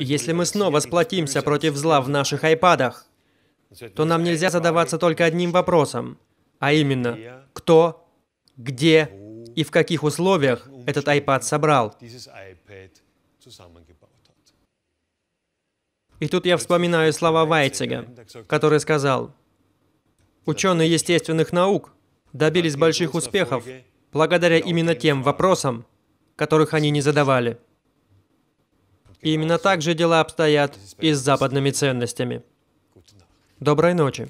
Если мы снова сплотимся против зла в наших айпадах, то нам нельзя задаваться только одним вопросом, а именно, кто, где и в каких условиях этот iPad собрал. И тут я вспоминаю слова Вайцега, который сказал, «Ученые естественных наук добились больших успехов благодаря именно тем вопросам, которых они не задавали». И именно так же дела обстоят и с западными ценностями. Доброй ночи.